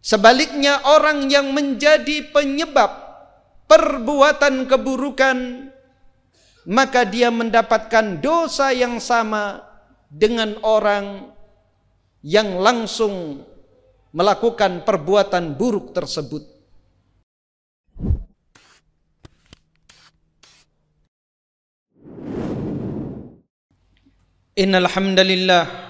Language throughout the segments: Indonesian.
Sebaliknya orang yang menjadi penyebab perbuatan keburukan maka dia mendapatkan dosa yang sama dengan orang yang langsung melakukan perbuatan buruk tersebut. Innal hamdalillah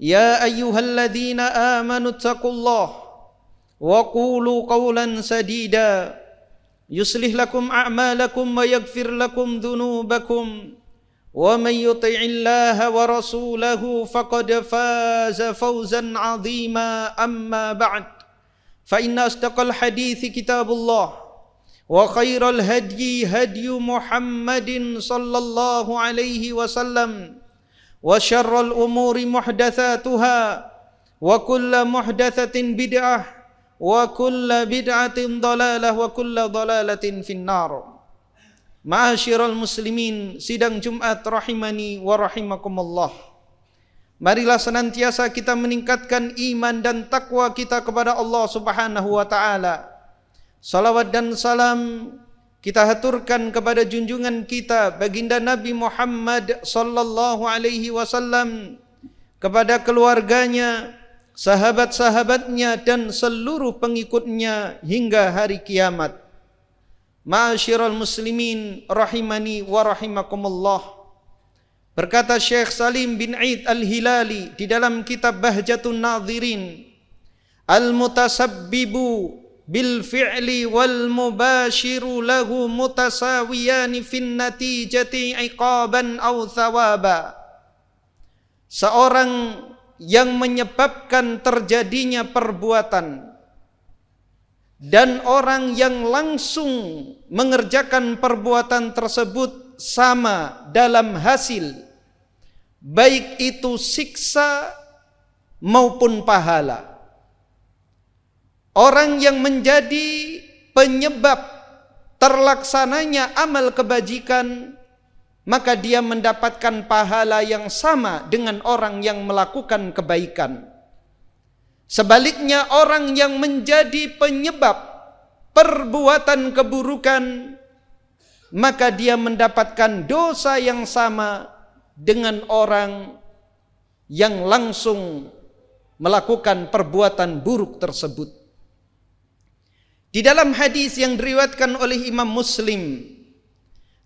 يا ايها الذين امنوا اتقوا الله وقولوا قولا سديدا يصلح لكم اعمالكم ويغفر لكم ذنوبكم ومن يطع الله ورسوله فقد فاز فوزا عظيما اما بعد فان اصدق الحديث كتاب الله وخير الهدي هدي محمد صلى الله عليه وسلم وشر الأمور محدثاتها وكل محدثة بدعة وكل بدعة ضلالة وكل ضلالة في النار معاشر المسلمين سيدان جمعة رحمني ورحمكم الله Marilah senantiasa kita meningkatkan iman dan takwa kita kepada Allah Subhanahu wa taala. Salawat dan salam kita haturkan kepada junjungan kita baginda Nabi Muhammad sallallahu alaihi wasallam kepada keluarganya, sahabat-sahabatnya dan seluruh pengikutnya hingga hari kiamat. Ma'asyiral muslimin rahimani wa rahimakumullah. Berkata Syekh Salim bin Aid Al-Hilali di dalam kitab Bahjatun Nadhirin, Al-Mutasabbibu bil fi'li wal mubashiru lahu mutasawiyani fin natijati iqaban aw thawaba seorang yang menyebabkan terjadinya perbuatan dan orang yang langsung mengerjakan perbuatan tersebut sama dalam hasil baik itu siksa maupun pahala Orang yang menjadi penyebab terlaksananya amal kebajikan maka dia mendapatkan pahala yang sama dengan orang yang melakukan kebaikan. Sebaliknya orang yang menjadi penyebab perbuatan keburukan maka dia mendapatkan dosa yang sama dengan orang yang langsung melakukan perbuatan buruk tersebut. Di dalam hadis yang diriwayatkan oleh Imam Muslim,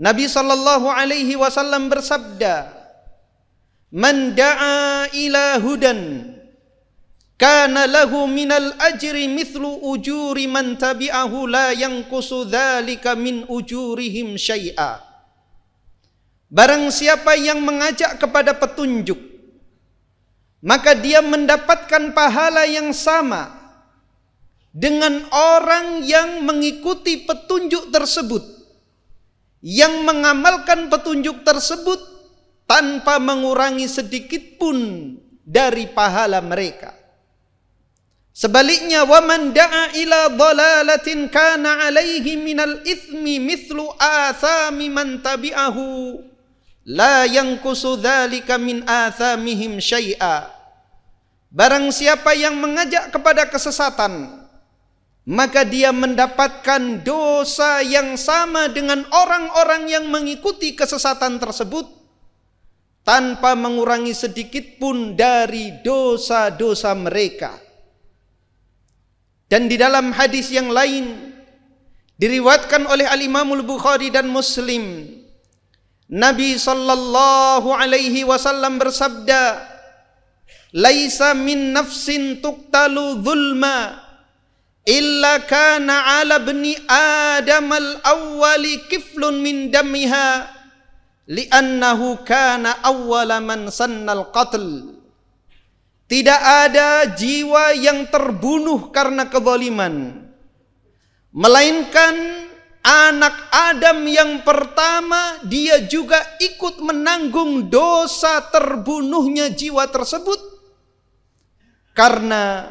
Nabi sallallahu alaihi wasallam bersabda, "Man da'a ila hudan kana lahu minal ajri mithlu ujuri man tabi'ahu la yanqusu dzalika min ujurihim syai'a Barang siapa yang mengajak kepada petunjuk maka dia mendapatkan pahala yang sama dengan orang yang mengikuti petunjuk tersebut, yang mengamalkan petunjuk tersebut tanpa mengurangi sedikit pun dari pahala mereka. Sebaliknya waman da'a ila dhalalatin kana alaihi minal ithmi mithlu athami man tabi'ahu la yankusu dhalika min athamihim syai'a Barang siapa yang mengajak kepada kesesatan maka dia mendapatkan dosa yang sama dengan orang-orang yang mengikuti kesesatan tersebut tanpa mengurangi sedikit pun dari dosa-dosa mereka. Dan di dalam hadis yang lain diriwatkan oleh Al-Imamul Bukhari dan Muslim Nabi sallallahu alaihi wasallam bersabda Laisa min nafsin tuqtalu zulma illa kana ala bni adam al awwali kiflun min damiha li'annahu kana awwala man sannal qatl tidak ada jiwa yang terbunuh karena kezaliman melainkan anak Adam yang pertama dia juga ikut menanggung dosa terbunuhnya jiwa tersebut karena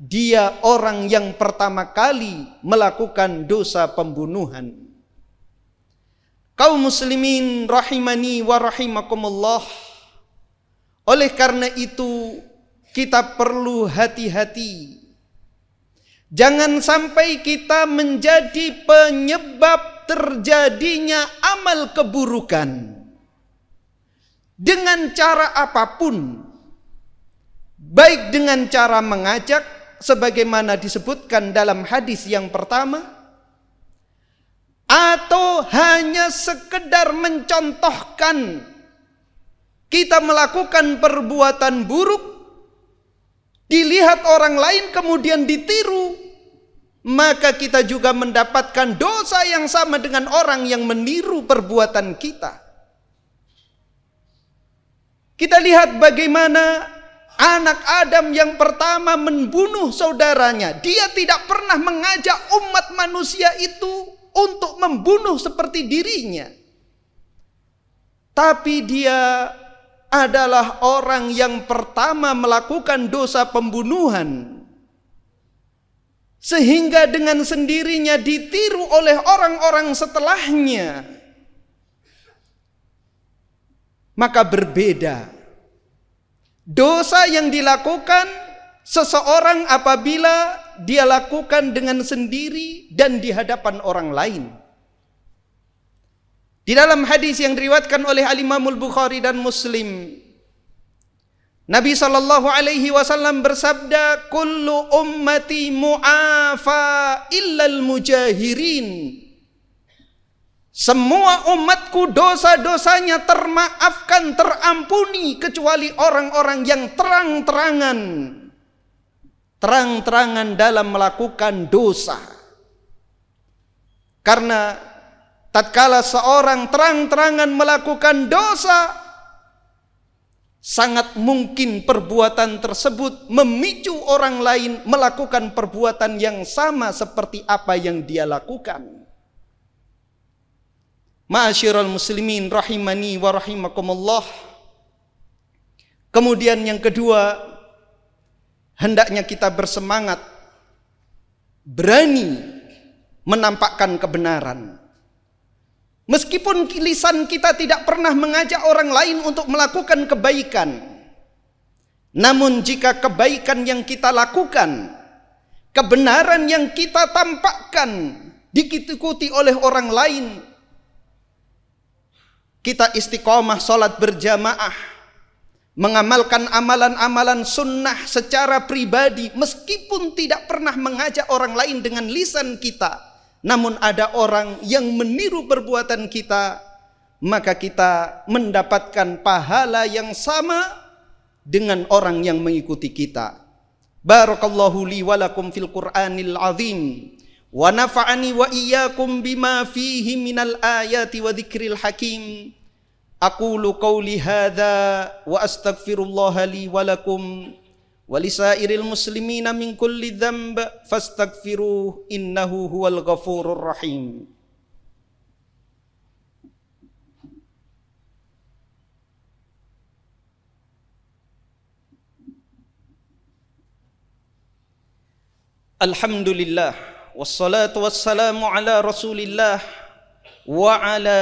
dia orang yang pertama kali melakukan dosa pembunuhan. Kau muslimin rahimani wa rahimakumullah. Oleh karena itu kita perlu hati-hati. Jangan sampai kita menjadi penyebab terjadinya amal keburukan. Dengan cara apapun. Baik dengan cara mengajak sebagaimana disebutkan dalam hadis yang pertama atau hanya sekedar mencontohkan kita melakukan perbuatan buruk dilihat orang lain kemudian ditiru maka kita juga mendapatkan dosa yang sama dengan orang yang meniru perbuatan kita. Kita lihat bagaimana Anak Adam yang pertama membunuh saudaranya. Dia tidak pernah mengajak umat manusia itu untuk membunuh seperti dirinya. Tapi dia adalah orang yang pertama melakukan dosa pembunuhan. Sehingga dengan sendirinya ditiru oleh orang-orang setelahnya. Maka berbeda Dosa yang dilakukan seseorang apabila dia lakukan dengan sendiri dan di hadapan orang lain. Di dalam hadis yang diriwatkan oleh Al-Imamul Bukhari dan Muslim, Nabi sallallahu alaihi wasallam bersabda, "Kullu ummati mu'afa al mujahirin." Semua umatku dosa-dosanya termaafkan, terampuni kecuali orang-orang yang terang-terangan terang-terangan dalam melakukan dosa. Karena tatkala seorang terang-terangan melakukan dosa, sangat mungkin perbuatan tersebut memicu orang lain melakukan perbuatan yang sama seperti apa yang dia lakukan. Ma'asyiral muslimin rahimani wa rahimakumullah. Kemudian yang kedua, hendaknya kita bersemangat berani menampakkan kebenaran. Meskipun kilisan kita tidak pernah mengajak orang lain untuk melakukan kebaikan, namun jika kebaikan yang kita lakukan, kebenaran yang kita tampakkan dikikuti oleh orang lain, kita istiqomah sholat berjamaah mengamalkan amalan-amalan sunnah secara pribadi meskipun tidak pernah mengajak orang lain dengan lisan kita namun ada orang yang meniru perbuatan kita maka kita mendapatkan pahala yang sama dengan orang yang mengikuti kita barakallahu li walakum fil qur'anil azim ونفعني وإياكم بما فيه من الآيات وذكر الحكيم أقول قولي هذا وأستغفر الله لي ولكم ولسائر المسلمين من كل ذنب فاستغفروه إنه هو الغفور الرحيم الحمد لله والصلاة والسلام على رسول الله وعلى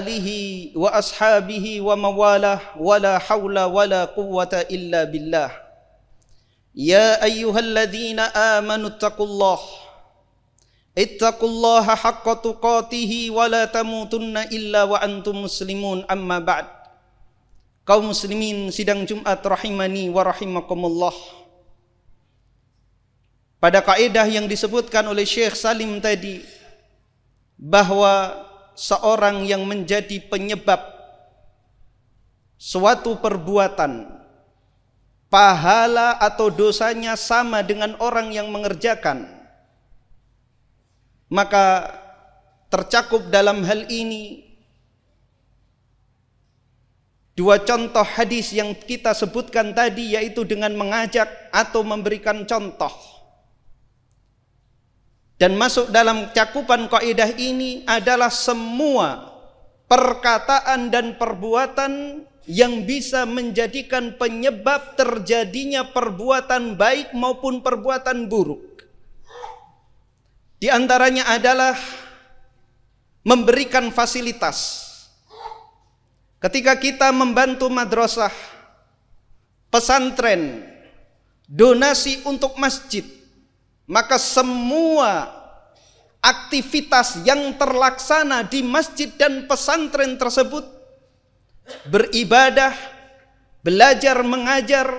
آله وأصحابه ومواله ولا حول ولا قوة إلا بالله يا أيها الذين آمنوا اتقوا الله اتقوا الله حق تقاته ولا تموتن إلا وأنتم مسلمون أما بعد kaum muslimin sidang Jumat rahimani wa rahimakumullah pada kaidah yang disebutkan oleh Syekh Salim tadi bahwa seorang yang menjadi penyebab suatu perbuatan pahala atau dosanya sama dengan orang yang mengerjakan maka tercakup dalam hal ini dua contoh hadis yang kita sebutkan tadi yaitu dengan mengajak atau memberikan contoh dan masuk dalam cakupan kaidah ini adalah semua perkataan dan perbuatan yang bisa menjadikan penyebab terjadinya perbuatan baik maupun perbuatan buruk. Di antaranya adalah memberikan fasilitas. Ketika kita membantu madrasah, pesantren, donasi untuk masjid, maka semua aktivitas yang terlaksana di masjid dan pesantren tersebut beribadah, belajar mengajar,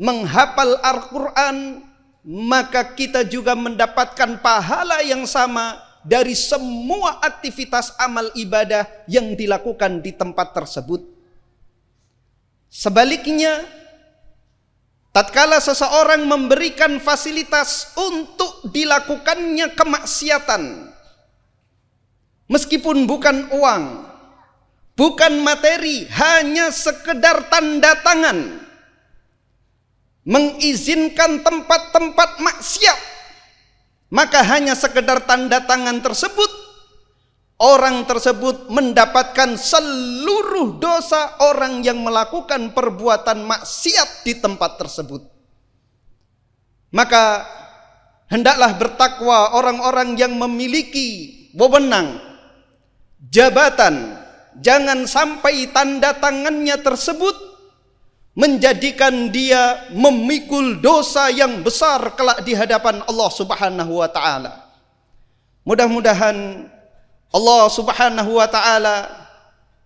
menghafal Al-Qur'an, maka kita juga mendapatkan pahala yang sama dari semua aktivitas amal ibadah yang dilakukan di tempat tersebut. Sebaliknya, Tatkala seseorang memberikan fasilitas untuk dilakukannya kemaksiatan, meskipun bukan uang, bukan materi, hanya sekedar tanda tangan, mengizinkan tempat-tempat maksiat, maka hanya sekedar tanda tangan tersebut orang tersebut mendapatkan seluruh dosa orang yang melakukan perbuatan maksiat di tempat tersebut. Maka hendaklah bertakwa orang-orang yang memiliki wewenang, jabatan, jangan sampai tanda tangannya tersebut menjadikan dia memikul dosa yang besar kelak di hadapan Allah Subhanahu wa taala. Mudah-mudahan Allah Subhanahu wa taala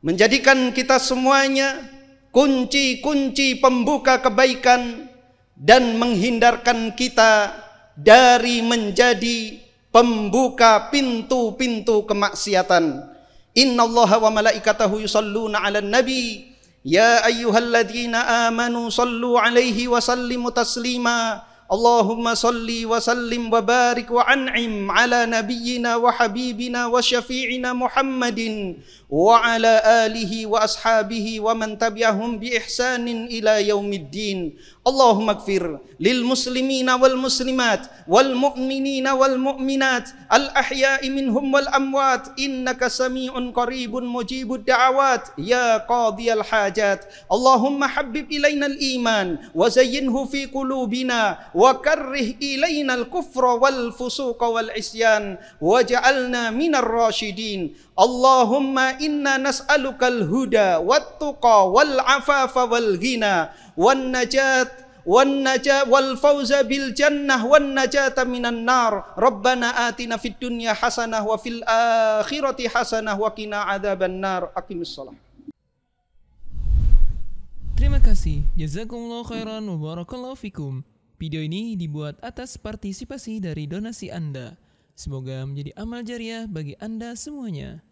menjadikan kita semuanya kunci-kunci pembuka kebaikan dan menghindarkan kita dari menjadi pembuka pintu-pintu kemaksiatan. Inna Allah wa malaikatahu yusalluna ala nabi. Ya ayyuhalladzina amanu sallu alaihi wa sallimu taslima. اللهم صل وسلم وبارك وانعم على نبينا وحبيبنا وشفيعنا محمد وعلى اله واصحابه ومن تبعهم باحسان الى يوم الدين اللهم اغفر للمسلمين والمسلمات والمؤمنين والمؤمنات الأحياء منهم والأموات إنك سميع قريب مجيب الدعوات يا قاضي الحاجات اللهم حبب إلينا الإيمان وزينه في قلوبنا وكره إلينا الكفر والفسوق والعصيان واجعلنا من الراشدين اللهم إنا نسألك الهدى والتقى والعفاف والغنى wan najat wan najat wal fauza bil jannah wan najata minan nar rabbana atina fid dunya hasanah wa fil akhirati hasanah wa qina adzaban nar aqimis shalah Terima kasih. Jazakumullah khairan wa barakallahu fikum. Video ini dibuat atas partisipasi dari donasi Anda. Semoga menjadi amal jariah bagi Anda semuanya.